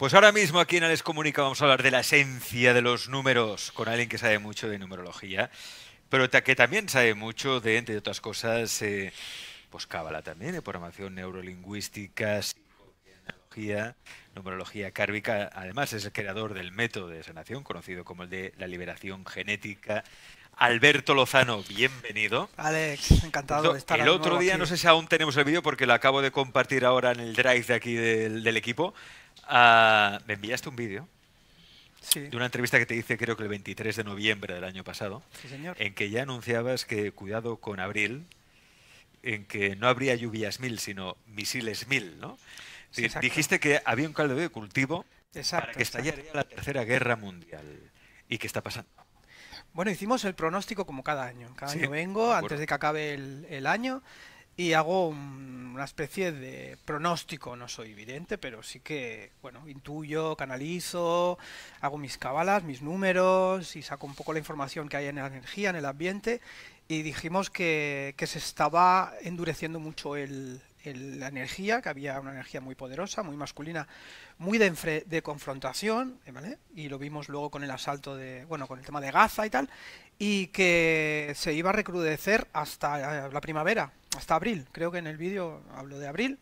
Pues ahora mismo aquí en Alex Comunica vamos a hablar de la esencia de los números con alguien que sabe mucho de numerología, pero que también sabe mucho de, entre otras cosas, eh, pues cábala también, de programación neurolingüística, psicología, numerología kárbica. Además es el creador del método de sanación, conocido como el de la liberación genética, Alberto Lozano, bienvenido. Alex, encantado de estar El otro día, no sé si aún tenemos el vídeo porque lo acabo de compartir ahora en el drive de aquí del equipo, Ah, me enviaste un vídeo de una entrevista que te hice creo que el 23 de noviembre del año pasado, señor. en que ya anunciabas que cuidado con abril, en que no habría lluvias mil, sino misiles mil, ¿no? dijiste que había un caldo de cultivo para que estallara la Tercera Guerra Mundial. ¿Y qué está pasando? Bueno, hicimos el pronóstico como cada año. Cada año vengo, antes de que acabe el año, y hago una especie de pronóstico, no soy evidente, pero sí que, bueno, intuyo, canalizo, hago mis cabalas, mis números y saco un poco la información que hay en la energía, en el ambiente y dijimos que, que se estaba endureciendo mucho el, la energía, que había una energía muy poderosa, muy masculina, muy de, confrontación, eh, Y lo vimos luego con el asalto de, bueno, con el tema de Gaza y tal, y que se iba a recrudecer hasta eh, la primavera, hasta abril, creo que en el vídeo hablo de abril,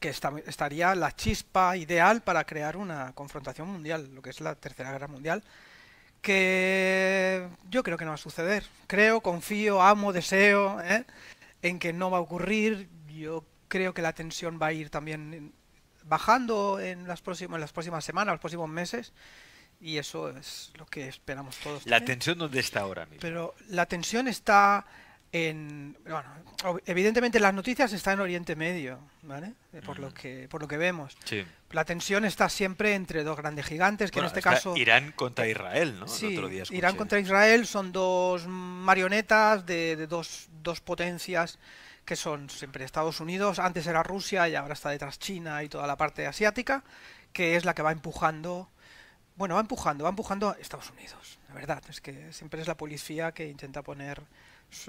que estaría la chispa ideal para crear una confrontación mundial, lo que es la Tercera Guerra Mundial, que yo creo que no va a suceder. Creo, confío, amo, deseo ¿eh? en que no va a ocurrir yo creo que la tensión va a ir también bajando en las próximas, en las próximas semanas, los próximos meses. Y eso es lo que esperamos todos. ¿La tensión dónde está ahora mismo? Pero la tensión está en. evidentemente las noticias están en Oriente Medio, eh, Por, lo, mm. que, por lo que vemos. La tensión está siempre entre dos grandes gigantes, que en este caso. Irán contra eh, Israel, ¿no? Irán contra Israel son dos marionetas de, de dos, dos potencias que son siempre Estados Unidos, antes era Rusia y ahora está detrás China y toda la parte asiática, que es la que va empujando, bueno, va empujando, va empujando a Estados Unidos, la verdad, es que siempre es la policía que intenta poner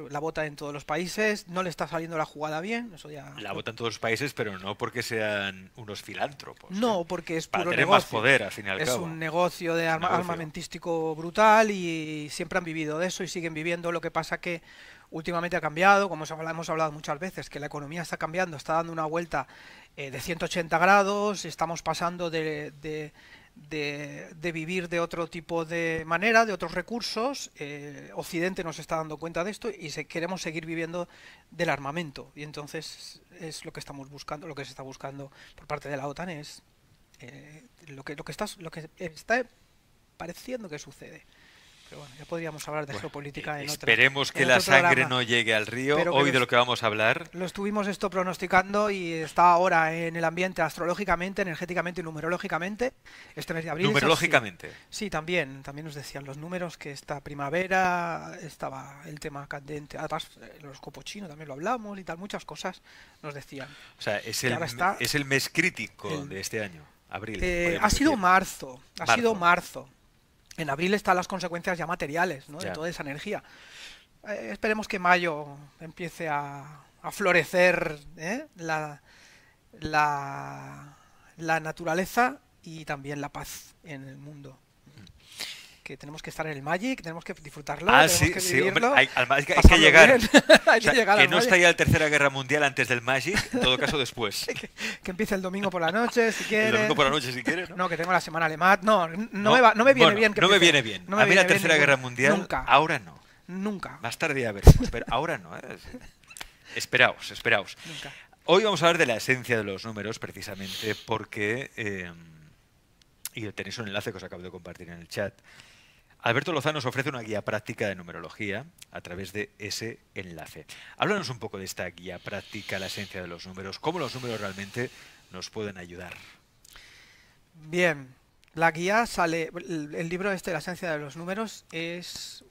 la bota en todos los países, no le está saliendo la jugada bien, eso ya... La bota en todos los países, pero no porque sean unos filántropos. No, ¿eh? porque es puro Para tener más poder, al final es un negocio de armamentístico brutal y siempre han vivido de eso y siguen viviendo, lo que pasa que últimamente ha cambiado, como hemos hablado muchas veces, que la economía está cambiando, está dando una vuelta eh, de 180 grados, estamos pasando de, vivir de otro tipo de manera, de otros recursos. Eh, Occidente nos está dando cuenta de esto y queremos seguir viviendo del armamento. Y entonces es lo que estamos buscando, lo que se está buscando por parte de la OTAN es eh, lo que lo que lo que está pareciendo que sucede bueno, ya podríamos hablar de geopolítica e- en Esperemos que la sangre no llegue al río. Hoy de lo que vamos a hablar. Lo estuvimos esto pronosticando y está ahora en el ambiente astrológicamente, energéticamente y numerológicamente. Este mes de abril. Numerológicamente. Sí, también. También nos decían los números que esta primavera estaba el tema candente. atrás el horóscopo chino también lo hablamos y tal. Muchas cosas nos decían. O sea, es, el, es el mes crítico de este año. Abril. Eh, ha sido marzo. Ha sido marzo en abril están las consecuencias ya materiales, De toda esa energía. Eh, esperemos que mayo empiece a, florecer ¿eh? la naturaleza y también la paz en el mundo que tenemos que estar en el Magic, tenemos que disfrutarlo. Ah, sí, que sí, hombre, hay, que llegar. que, no estaría está ya la Tercera Guerra Mundial antes del Magic, en todo caso después. que, empiece el domingo por la noche, si quieres. El domingo por la noche, si quieres. No, que tengo la semana alemán. No, no, no, me, va, no me viene bien. Que no me viene bien. a mí la Tercera Guerra Mundial, nunca. ahora no. Nunca. Más tarde ya veremos, pero ahora no. ¿eh? Esperaos, esperaos. Nunca. Hoy vamos a hablar de la esencia de los números, precisamente porque... Eh, y tenéis un enlace que os acabo de compartir en el chat. Alberto Lozano nos ofrece una guía práctica de numerología a través de ese enlace. Háblanos un poco de esta guía práctica, la esencia de los números, cómo los números realmente nos pueden ayudar. Bien, la guía sale, el libro este, La esencia de los números, es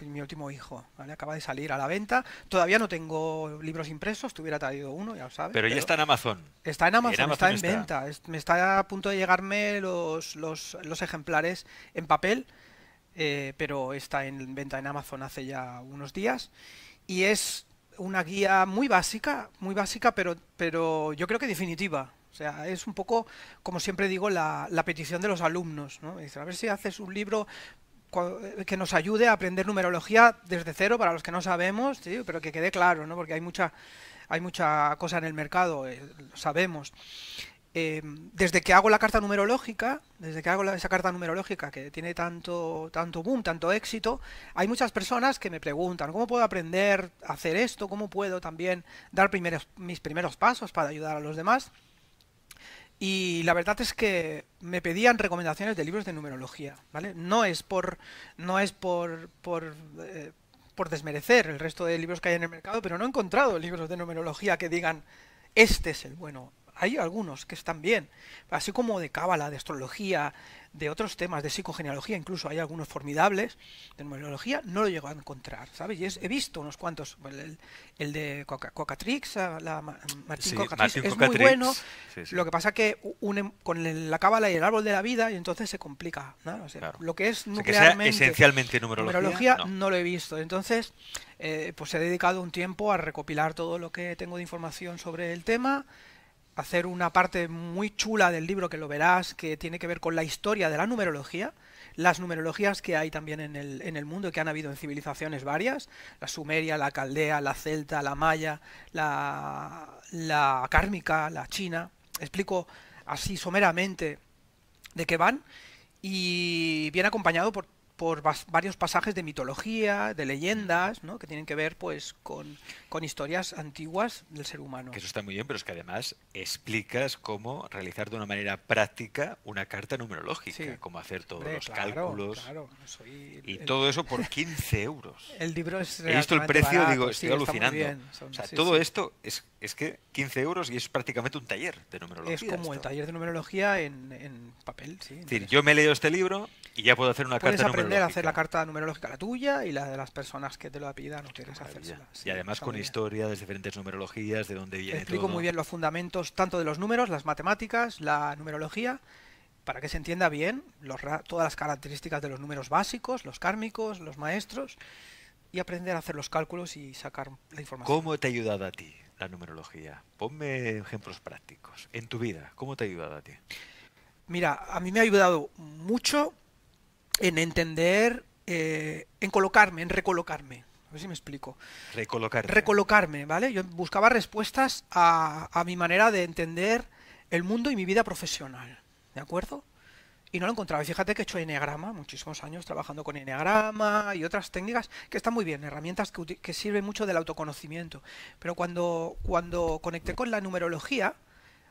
mi último hijo, acaba de salir a la venta. Todavía no tengo libros impresos, tuviera hubiera traído uno, ya lo sabes. Pero, ya está en Amazon. Está en Amazon, está, en venta. Me está a punto de llegarme los, los, los ejemplares en papel eh, pero está en venta en Amazon hace ya unos días. Y es una guía muy básica, muy básica, pero, pero yo creo que definitiva. O sea, es un poco, como siempre digo, la, la petición de los alumnos. ¿no? a ver si haces un libro eh, que nos ayude a aprender numerología desde cero para los que no sabemos, pero que quede claro, ¿no? porque hay mucha, hay mucha cosa en el mercado, eh, lo sabemos. Em, desde que hago la carta numerológica, desde que hago esa carta numerológica que tiene tanto, tanto boom, tanto éxito, hay muchas personas que me preguntan cómo puedo aprender a hacer esto, cómo puedo también dar mis primeros pasos para ayudar a los demás. Y la verdad es que me pedían recomendaciones de libros de numerología, ¿vale? No es por. No es por. por eh, desmerecer el resto de libros que hay en el mercado, pero no he encontrado libros de numerología que digan este es el bueno, hay algunos que están bien, así como de cábala, de astrología, de otros temas, de psicogenealogía, incluso hay algunos formidables, de numerología, no lo llego a encontrar, ¿sabes? he visto unos cuantos, el, de Coca, Cocatrix, la, Martín, Coca Cocatrix, es muy bueno, lo que pasa que une con la cábala y el árbol de la vida y entonces se complica, lo que es esencialmente numerología, no. lo he visto, entonces eh, pues he dedicado un tiempo a recopilar todo lo que tengo de información sobre el tema, hacer una parte muy chula del libro que lo verás, que tiene que ver con la historia de la numerología, las numerologías que hay también en el, en el mundo, que han habido en civilizaciones varias, la sumeria, la caldea, la celta, la maya, la, la kármica, la china. Explico así someramente de qué van y viene acompañado por por varios pasajes de mitología, de leyendas, que tienen que ver pues con, historias antiguas del ser humano. Que eso está muy bien, pero es que además explicas cómo realizar de una manera práctica una carta numerológica, cómo hacer todos los cálculos. Claro, y todo eso por 15 euros. El libro es He visto el precio, y digo, estoy alucinando. todo esto es es que 15 euros y es prácticamente un taller de numerología. Es como el taller de numerología en, papel, sí. Es decir, yo me he leído este libro y ya puedo hacer una carta Puedes aprender a hacer la carta numerológica, la tuya y la de las personas que te lo pidan, no quieres y además con historias de diferentes numerologías, de dónde viene Explico muy bien los fundamentos, tanto de los números, las matemáticas, la numerología, para que se entienda bien los, todas las características de los números básicos, los kármicos, los maestros, y aprender a hacer los cálculos y sacar la información. ¿Cómo te ha ayudado a ti la numerología? Ponme ejemplos prácticos. En tu vida, ¿cómo te ha ayudado a ti? Mira, a mí me ha ayudado mucho en entender, eh, en colocarme, en recolocarme. A ver si me explico. Recolocarme. Recolocarme, ¿vale? Yo buscaba respuestas a mi manera de entender el mundo y mi vida profesional. ¿De acuerdo? y no lo encontraba. fíjate que he hecho Enneagrama, muchísimos años trabajando con Enneagrama y otras técnicas que están muy bien, herramientas que, que sirven mucho del autoconocimiento. Pero cuando, cuando conecté con la numerología,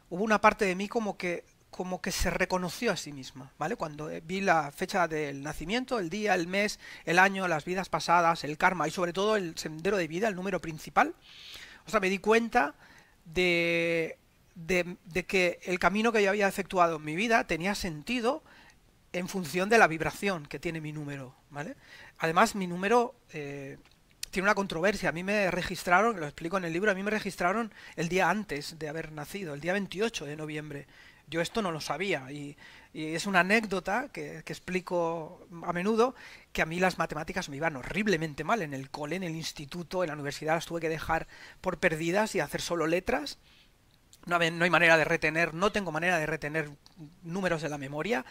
hubo una parte de mí como que como que se reconoció a sí misma, ¿vale? Cuando eh, vi la fecha del nacimiento, el día, el mes, el año, las vidas pasadas, el karma y sobre todo el sendero de vida, el número principal, o sea, me di cuenta de, de, de que el camino que yo había efectuado en mi vida tenía sentido en función de la vibración que tiene mi número, ¿vale? Además, mi número eh, tiene una controversia. A mí me registraron, lo explico en el libro, a mí me registraron el día antes de haber nacido, el día 28 de noviembre. Yo esto no lo sabía y, es una anécdota que, explico a menudo que a mí las matemáticas me iban horriblemente mal en el cole, en el instituto, en la universidad las tuve que dejar por perdidas y hacer solo letras no, hay manera de retener, no tengo manera de retener números de la memoria.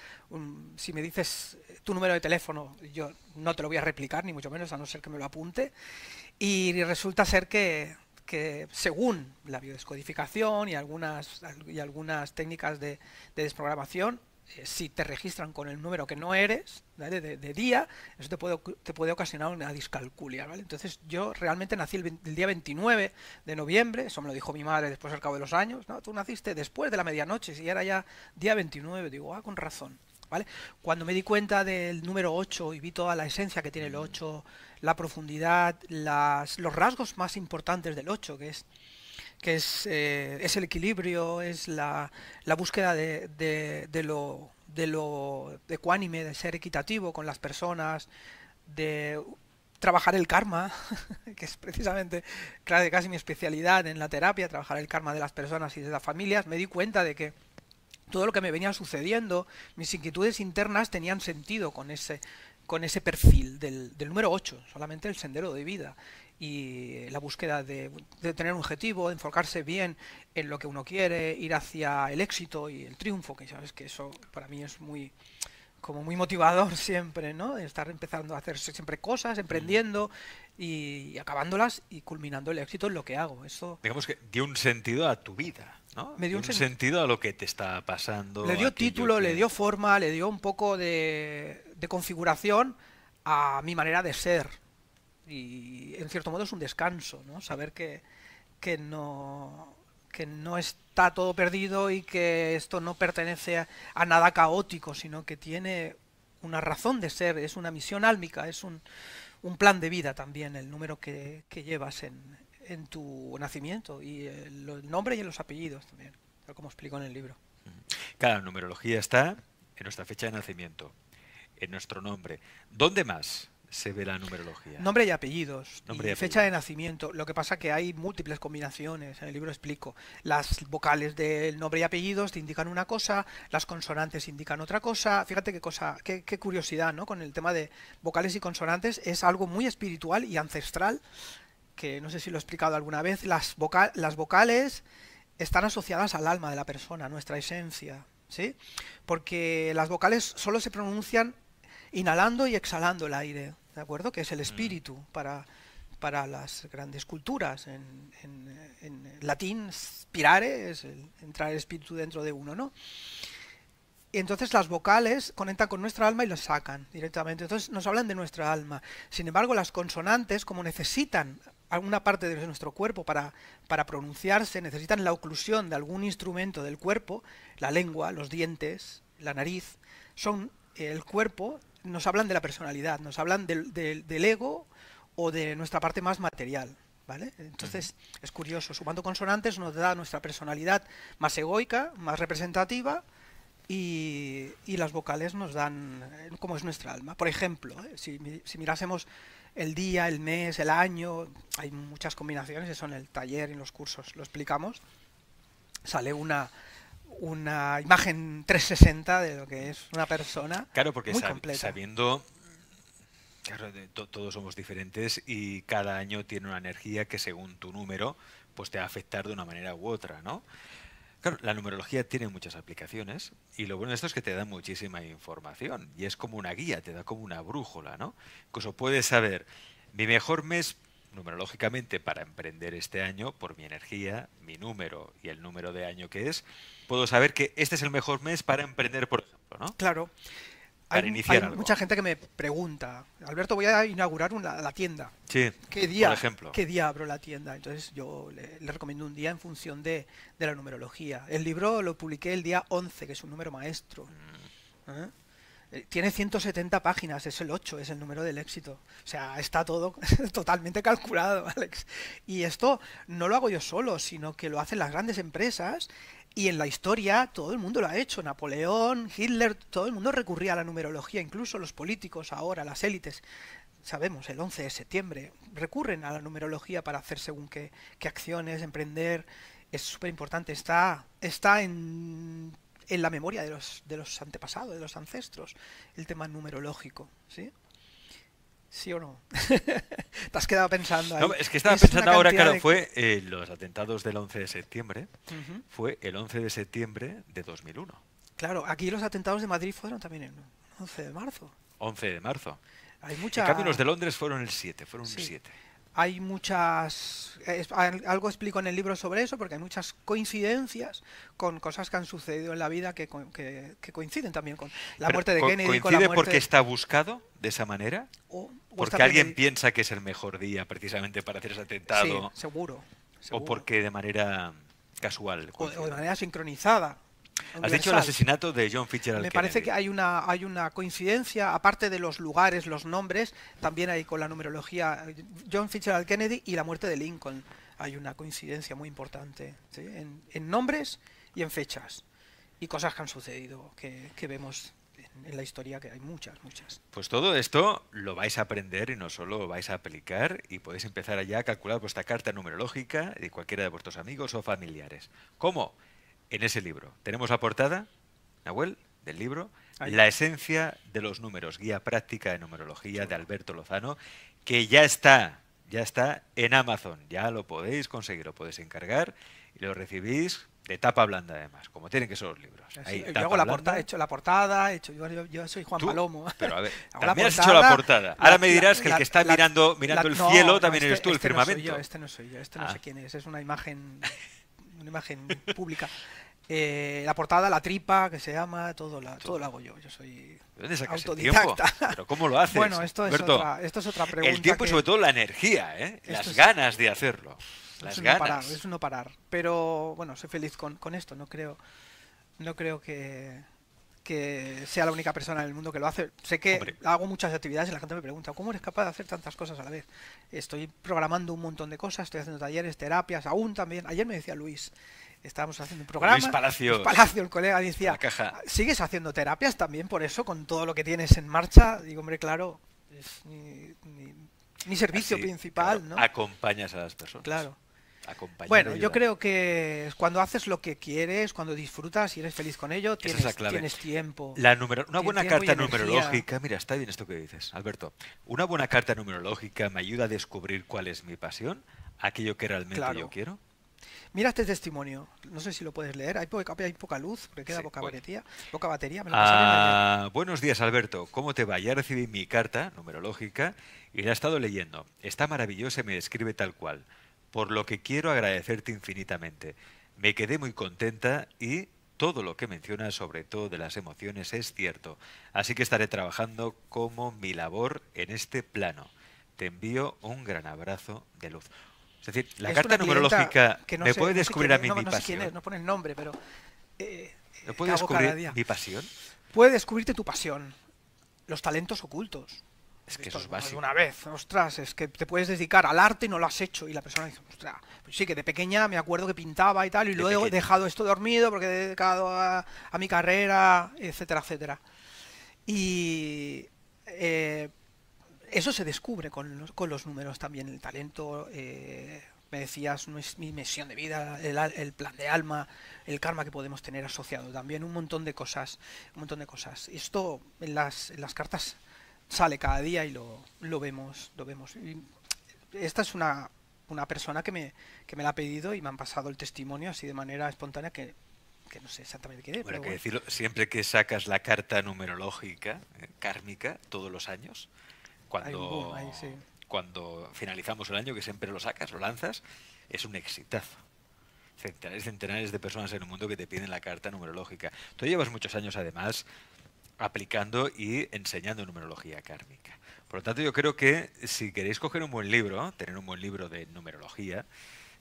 si me dices eh, tu número de teléfono, yo no te lo voy a replicar, ni mucho menos, a no ser que me lo apunte. Y resulta ser que, según la biodescodificación y algunas, y algunas técnicas de desprogramación, eh, si te registran con el número que no eres, de, día, eso te puede, ocasionar una discalculia, ¿vale? Entonces yo realmente nací el, día 29 de noviembre, eso me lo dijo mi madre después al cabo de los años, Tú naciste después de la medianoche, si era ya día 29, digo, ah, con razón, ¿vale? Cuando me di cuenta del número 8 y vi toda la esencia que tiene el 8, mm. la profundidad, las, los rasgos más importantes del 8, que es que es, eh, es el equilibrio, es la, búsqueda de, lo, de ecuánime, de ser equitativo con las personas, de trabajar el karma, que es precisamente casi mi especialidad en la terapia, trabajar el karma de las personas y de las familias, me di cuenta de que todo lo que me venía sucediendo, mis inquietudes internas tenían sentido con ese, con ese perfil del, del número 8, solamente el sendero de vida y la búsqueda de, tener un objetivo, de enfocarse bien en lo que uno quiere, ir hacia el éxito y el triunfo, que sabes que eso para mí es muy como muy motivador siempre, ¿no? Estar empezando a hacer siempre cosas, emprendiendo y, acabándolas y culminando el éxito en lo que hago. Eso digamos que dio un sentido a tu vida, ¿no? Me dio, un, sentido a lo que te está pasando. Le dio título, le dio forma, le dio un poco de configuración a mi manera de ser, y en cierto modo es un descanso, ¿no? Saber que, que no que no está todo perdido y que esto no pertenece a, nada caótico, sino que tiene una razón de ser, es una misión álmica, es un, un plan de vida también, el número que, llevas en, en, tu nacimiento, y el, nombre y los apellidos también, tal como explico en el libro. Cada numerología está en nuestra fecha de nacimiento, en nuestro nombre. ¿Dónde más? se ve la numerología. Nombre y apellidos, fecha de nacimiento. Lo que pasa que hay múltiples combinaciones, en el libro explico. Las vocales del nombre y apellidos te indican una cosa, las consonantes indican otra cosa. Fíjate qué cosa, qué, curiosidad, ¿no? Con el tema de vocales y consonantes es algo muy espiritual y ancestral, que no sé si lo he explicado alguna vez. Las, las vocales están asociadas al alma de la persona, nuestra esencia, ¿sí? Porque las vocales solo se pronuncian inhalando y exhalando el aire acuerdo? Que es el mm. espíritu para, para las grandes culturas. En, latín, spirare es entrar el espíritu dentro de uno, ¿no? entonces las vocales conectan con nuestra alma y las sacan directamente. Entonces nos hablan de nuestra alma. Sin embargo, las consonantes, como necesitan alguna parte de nuestro cuerpo para, para pronunciarse, necesitan la oclusión de algún instrumento del cuerpo, la lengua, los dientes, la nariz, son el cuerpo nos hablan de la personalidad, nos hablan del, ego o de nuestra parte más material. ¿Vale? Entonces, es curioso, sumando consonantes nos da nuestra personalidad más egoica, más representativa, y, las vocales nos dan eh, cómo es nuestra alma. Por ejemplo, eh, si, mirásemos el día, el mes, el año, hay muchas combinaciones, eso en el taller, en los cursos lo explicamos, sale una, una imagen 360 de lo que es una persona. Claro, porque sabiendo que todos somos diferentes y cada año tiene una energía que según tu número, pues te va a afectar de una manera u otra, ¿no? Claro, la numerología tiene muchas aplicaciones y lo bueno de esto es que te da muchísima información y es como una guía, te da como una brújula, ¿no? Incluso puedes saber, mi mejor mes numerológicamente para emprender este año, por mi energía, mi número y el número de año que es, puedo saber que este es el mejor mes para emprender, por ejemplo, ¿no? Claro. Para hay, iniciar mucha gente que me pregunta, Alberto, voy a inaugurar la tienda. Sí, ¿Qué día, por ejemplo. ¿Qué día abro la tienda? Entonces yo le, recomiendo un día en función de, de, la numerología. El libro lo publiqué el día 11, que es un número maestro. Mm. ¿Eh? Tiene 170 páginas, es el 8, es el número del éxito. O sea, está todo totalmente calculado, Alex. Y esto no lo hago yo solo, sino que lo hacen las grandes empresas y en la historia todo el mundo lo ha hecho. Napoleón, Hitler, todo el mundo recurría a la numerología, incluso los políticos ahora, las élites. Sabemos, el 11 de septiembre recurren a la numerología para hacer según qué, qué acciones, emprender. Es súper importante, está, está en en la memoria de los, de los antepasados, de los ancestros, el tema numerológico, ¿sí? ¿Sí o no? Te has quedado pensando. Ahí. es que estaba pensando ahora, claro, fue eh, los atentados del 11 de septiembre, fue el 11 de septiembre de 2001. Claro, aquí los atentados de Madrid fueron también el 11 de marzo. 11 de marzo. Hay mucha... En cambio, los de Londres fueron el 7, fueron el 7 hay muchas... algo explico en el libro sobre eso, porque hay muchas coincidencias con cosas que han sucedido en la vida que, coinciden también con la muerte de Kennedy. la muerte... porque está buscado de esa manera? O, porque alguien piensa que es el mejor día precisamente para hacer ese atentado. Sí, seguro, O porque de manera casual. o de manera sincronizada. Has dicho el asesinato de John Fitzgerald. Me parece que hay una, hay una coincidencia, aparte de los lugares, los nombres, también hay con la numerología eh, John Fitzgerald Kennedy y la muerte de Lincoln. Hay una coincidencia muy importante en, en, nombres y en fechas y cosas que han sucedido que, que vemos en la historia que hay muchas, muchas. Pues todo esto lo vais a aprender y no solo lo vais a aplicar y podéis empezar ya a calcular vuestra carta numerológica de cualquiera de vuestros amigos o familiares. ¿Cómo? en ese libro. Tenemos la portada, Nahuel, del libro, La esencia de los números, guía práctica de numerología de Alberto Lozano, que ya está, ya está en Amazon, ya lo podéis conseguir, lo podéis encargar y lo recibís de tapa blanda además, como tienen que ser los libros. yo la portada, he hecho la portada, hecho, yo, soy Juan Palomo. Pero a ver, también has hecho la portada. Ahora me dirás que el que está mirando, mirando el cielo también eres este, tú, el este firmamento. este no soy yo, este no ah. sé quién es, es una imagen, una imagen pública. Eh, la portada, la tripa, que se llama, todo, todo lo hago yo. Yo soy autodidacta. ¿Pero cómo lo haces? Bueno, esto es, otra, esto es otra pregunta. El tiempo y sobre todo la energía, ¿eh? las ganas de hacerlo. Las es No parar, es no parar. Pero bueno, soy feliz con, con esto. No creo, no creo que, sea la única persona en el mundo que lo hace. Sé que hago muchas actividades y la gente me pregunta, ¿cómo eres capaz de hacer tantas cosas a la vez? Estoy programando un montón de cosas, estoy haciendo talleres, terapias, aún también. Ayer me decía Luis, estábamos haciendo un programa. Palacio, el colega, decía, ¿sigues haciendo terapias también por eso, con todo lo que tienes en marcha? Digo, hombre, claro, es mi, servicio principal, Acompañas a las personas. Claro. bueno, yo creo que cuando haces lo que quieres, cuando disfrutas y eres feliz con ello, tienes, tiempo. La una buena carta numerológica, mira, está bien esto que dices, Alberto. Una buena carta numerológica me ayuda a descubrir cuál es mi pasión, aquello que realmente yo quiero. Mira este testimonio, no sé si lo puedes leer, hay, poca, hay poca luz, porque queda poca, batería, poca batería. Ah, buenos días Alberto, ¿cómo te va? Ya recibí mi carta numerológica y la he estado leyendo. Está maravillosa y me describe tal cual, por lo que quiero agradecerte infinitamente. Me quedé muy contenta y todo lo que mencionas, sobre todo de las emociones, es cierto. Así que estaré trabajando como mi labor en este plano. Te envío un gran abrazo de luz. Es decir, la carta numerológica que me puede descubrir a mí no, mi pasión. Sé quién es, no pone el nombre, pero. Eh, ¿Me puede descubrir mi pasión? Puede descubrirte tu pasión. Los talentos ocultos. Es que eso es básico. Una vez, ostras, es que te puedes dedicar al arte y no lo has hecho. Y la persona dice, ostras, pues sí, que de pequeña me acuerdo que pintaba y tal, y luego he dejado esto dormido porque he dedicado a, a mi carrera, etcétera, etcétera. Y eh, eso se descubre con los, números también, el talento, eh, me decías, mi misión de vida, el, plan de alma, el karma que podemos tener asociado también, un montón de cosas, un montón de cosas. Esto en las, cartas sale cada día y lo, vemos, lo vemos. esta es una, una persona que me, que me la ha pedido y me han pasado el testimonio así de manera espontánea que no sé exactamente qué es. decirlo, siempre que sacas la carta numerológica, eh, kármica, todos los años, cuando, finalizamos el año, que siempre lo sacas, lo lanzas, es un exitazo. Centenares y centenares de personas en el mundo que te piden la carta numerológica. Tú llevas muchos años, además, aplicando y enseñando numerología kármica. Por lo tanto, yo creo que si queréis coger un buen libro, tener un buen libro de numerología,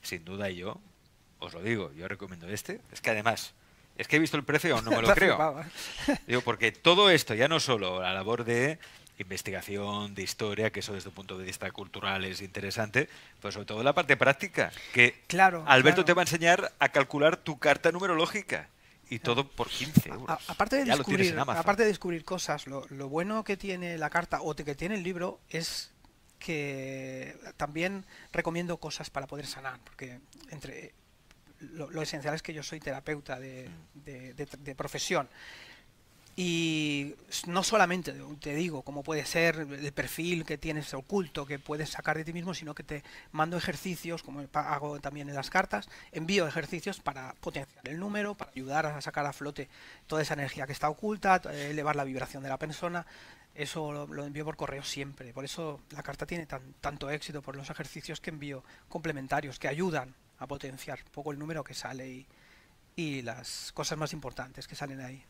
sin duda yo, os lo digo, yo recomiendo este. Es que además, es que he visto el precio y aún no me lo creo. ¿eh? Digo, porque todo esto, ya no solo la labor de investigación, de historia, que eso desde un punto de vista cultural es interesante, pero sobre todo la parte práctica, que Alberto te va a enseñar a calcular tu carta numerológica. Y todo por 15 euros. aparte, de descubrir, aparte de descubrir cosas, lo, bueno que tiene la carta o que tiene el libro es que también recomiendo cosas para poder sanar, porque entre lo, esencial es que yo soy terapeuta de, mm. de, de profesión. Y no solamente, te digo, cómo puede ser el perfil que tienes oculto, que puedes sacar de ti mismo, sino que te mando ejercicios, como hago también en las cartas, envío ejercicios para potenciar el número, para ayudar a sacar a flote toda esa energía que está oculta, elevar la vibración de la persona. Eso lo, envío por correo siempre. Por eso la carta tiene tanto éxito, por los ejercicios que envío complementarios, que ayudan a potenciar un poco el número que sale y, y las cosas más importantes que salen ahí.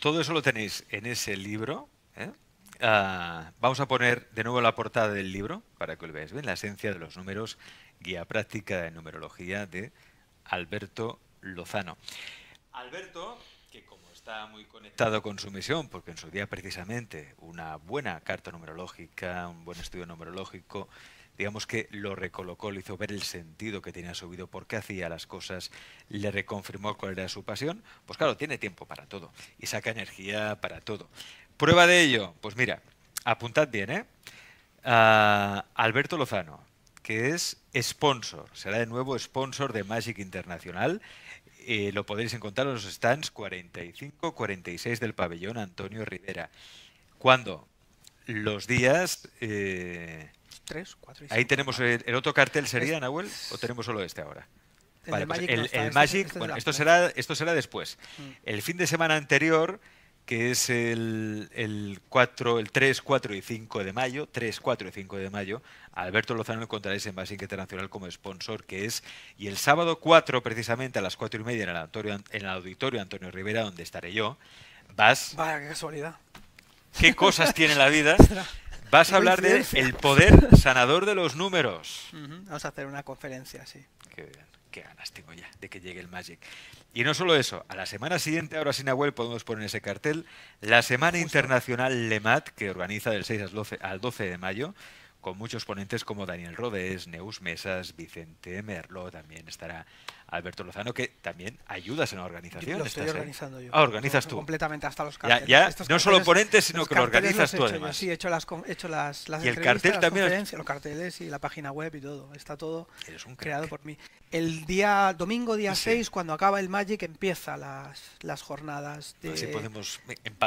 Todo eso lo tenéis en ese libro. ¿eh? Ah, vamos a poner de nuevo la portada del libro para que lo veáis bien. La esencia de los números, guía práctica de numerología de Alberto Lozano. Alberto, que como está muy conectado con su misión, porque en su día precisamente una buena carta numerológica, un buen estudio numerológico, digamos que lo recolocó, le hizo ver el sentido que tenía subido, por qué hacía las cosas, le reconfirmó cuál era su pasión, pues claro, tiene tiempo para todo y saca energía para todo. Prueba de ello, pues mira, apuntad bien, ¿eh? Alberto Lozano, que es sponsor, será de nuevo sponsor de Magic Internacional. Eh, lo podéis encontrar en los stands 45-46 del pabellón Antonio Rivera. ¿Cuándo? Los días eh, 3, y Ahí tenemos el, otro cartel, ¿sería, Nahuel? ¿O tenemos solo este ahora? El pues Magic, el, este Magic este bueno, esto será, esto será después. Mm. El fin de semana anterior, que es el, 4, el 3, 4 y 5 de mayo, 3, 4 y 5 de mayo, Alberto Lozano encontraréis en Magic Internacional como sponsor, que es, y el sábado 4, precisamente a las 4 y media, en el, auditorio, en el auditorio Antonio Rivera, donde estaré yo, vas... Vaya, qué casualidad. ¿Qué cosas tiene la vida? Vas a hablar de el poder sanador de los números. Vamos a hacer una conferencia, sí. Qué, ganas tengo ya de que llegue el Magic. Y no solo eso, a la semana siguiente, ahora sin Nahuel podemos poner ese cartel, la Semana Internacional LEMAT, que organiza del 6 al al 12 de mayo, con muchos ponentes como Daniel Rodés, Neus Mesas, Vicente Merlo, también estará Alberto Lozano, que también ayudas en la organización. Lo estoy organizando yo. Ah, organizas tú. Completamente hasta los carteles. Ya, no solo ponentes, sino que lo organizas tú además. sí, he hecho las, he las, el cartel también los carteles y la página web y todo. Está todo creado por mí. El día domingo, día 6, cuando acaba el Magic, empieza las, las jornadas de, podemos,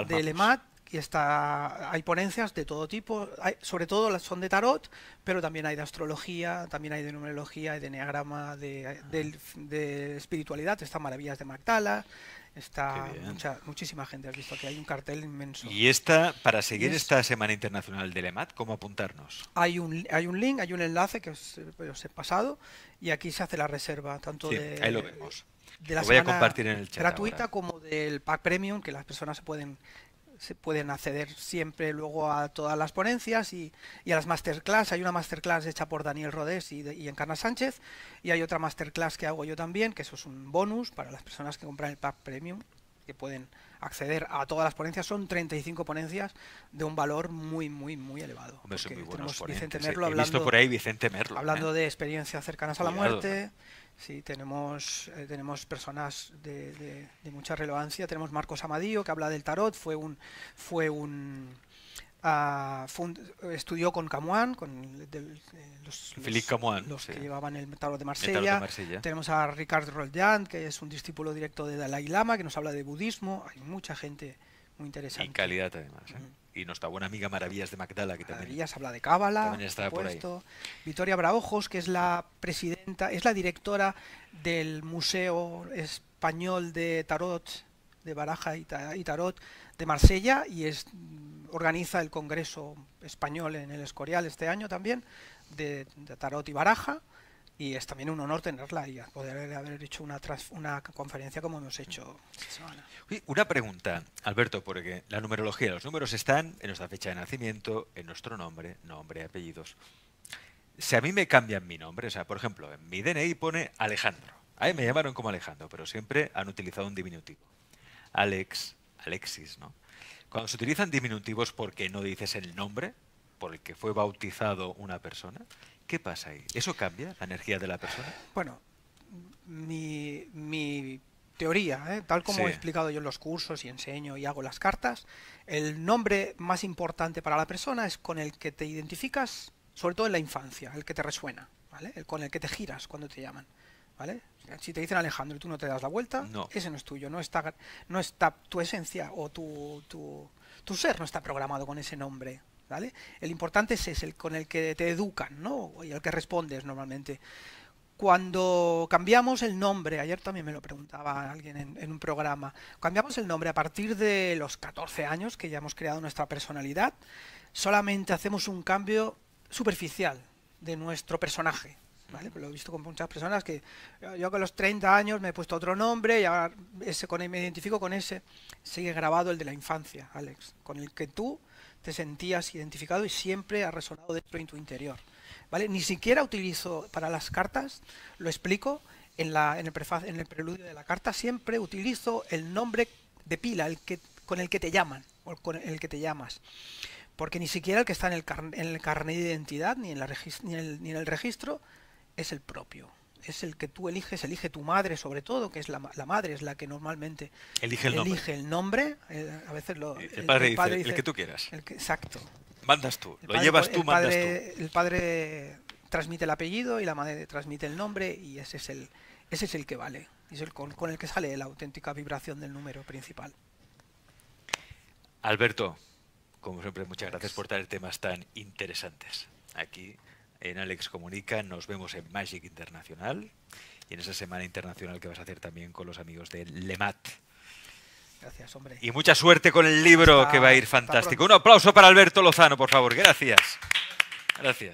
de LEMAT y está, hay ponencias de todo tipo, sobre todo las son de tarot, pero también hay de astrología, también hay de numerología, hay de neagrama, ah. de, espiritualidad, está Maravillas de Magdala, está mucha, muchísima gente, has visto que hay un cartel inmenso. Y esta, para seguir esta Semana Internacional del EMAT, ¿cómo apuntarnos? Hay un, hay un link, hay un enlace que os, he pasado y aquí se hace la reserva, tanto de... lo vemos. la semana gratuita como del pack premium que las personas se pueden se pueden acceder siempre luego a todas las ponencias y, y, a las masterclass. Hay una masterclass hecha por Daniel Rodés y, y, Encarna Sánchez y hay otra masterclass que hago yo también, que eso es un bonus para las personas que compran el pack premium, que pueden acceder a todas las ponencias. Son 35 ponencias de un valor muy, muy, muy elevado. son muy Vicente visto por ahí Vicente Merlo. Hablando ¿eh? de experiencias cercanas a la muerte. ¿eh? Sí, tenemos, eh, tenemos personas de, de, mucha relevancia. Tenemos Marcos Amadío, que habla del tarot, fue un, fue un, ah, estudió con Camuán, con eh, los, que llevaban el tarot de Marsella. Tenemos a Ricardo Rolland, que es un discípulo directo de Dalai Lama, que nos habla de budismo. Hay mucha gente muy interesante. Y calidad además. ¿eh? Y nuestra buena amiga Maravillas de Magdala, que Maravillas habla de Cábala, está por ahí. Victoria Braojos, que es la presidenta, es la directora del Museo Español de Tarot, de Baraja y Tarot de Marsella, y es, organiza el Congreso Español en el Escorial este año también, de Tarot y Baraja y es también un honor tenerla y poder haber hecho una, una conferencia como hemos hecho Una pregunta, Alberto, porque la numerología, los números están en nuestra fecha de nacimiento, en nuestro nombre, nombre, apellidos. Si a mí me cambian mi nombre, o sea, por ejemplo, en mi DNI pone Alejandro. Ahí me llamaron como Alejandro, pero siempre han utilizado un diminutivo. Alex, Alexis, ¿no? Cuando se utilizan diminutivos porque no dices el nombre por el que fue bautizado una persona, ¿Qué pasa ahí? ¿Eso cambia la energía de la persona? Bueno, mi, teoría, ¿eh? tal como he explicado yo en los cursos y enseño y hago las cartas, el nombre más importante para la persona es con el que te identificas, sobre todo en la infancia, el que te resuena, ¿vale? El con el que te giras cuando te llaman. ¿Vale? Si te dicen Alejandro y tú no te das la vuelta, ese no es tuyo, no está, no está tu esencia o tu, tu ser no está programado con ese nombre, el importante es ese, el con el que te educan, ¿no? Y al que respondes normalmente. Cuando cambiamos el nombre, ayer también me lo preguntaba alguien en, un programa, cambiamos el nombre a partir de los 14 años que ya hemos creado nuestra personalidad, solamente hacemos un cambio superficial de nuestro personaje, ¿Vale? Lo he visto con muchas personas que yo con los 30 años me he puesto otro nombre y ahora ese con, me identifico con ese. Sigue grabado el de la infancia, Alex, con el que tú te sentías identificado y siempre ha resonado dentro de tu interior. ¿Vale? Ni siquiera utilizo para las cartas, lo explico en, la, en, el prefaz, en el preludio de la carta, siempre utilizo el nombre de pila, el que, con el que te llaman, o con el que te llamas. Porque ni siquiera el que está en el, en el carnet de identidad, ni en, la ni en el registro, es el propio es el que tú eliges, elige tu madre sobre todo, que es la, madre, es la que normalmente elige el nombre. el eh, a veces el, padre el que tú quieras. El exacto. Mandas tú, lo llevas tú, mandas tú. El padre transmite el apellido y la madre transmite el nombre y ese es el, ese es el que vale, es el con, con el que sale la auténtica vibración del número principal. Alberto, como siempre, muchas gracias por traer temas tan interesantes. Aquí en Alex Comunica. Nos vemos en Magic Internacional y en esa semana internacional que vas a hacer también con los amigos de Lemat. Gracias, hombre. Y mucha suerte con el libro que va a ir fantástico. Un aplauso para Alberto Lozano, por favor. Gracias. Gracias.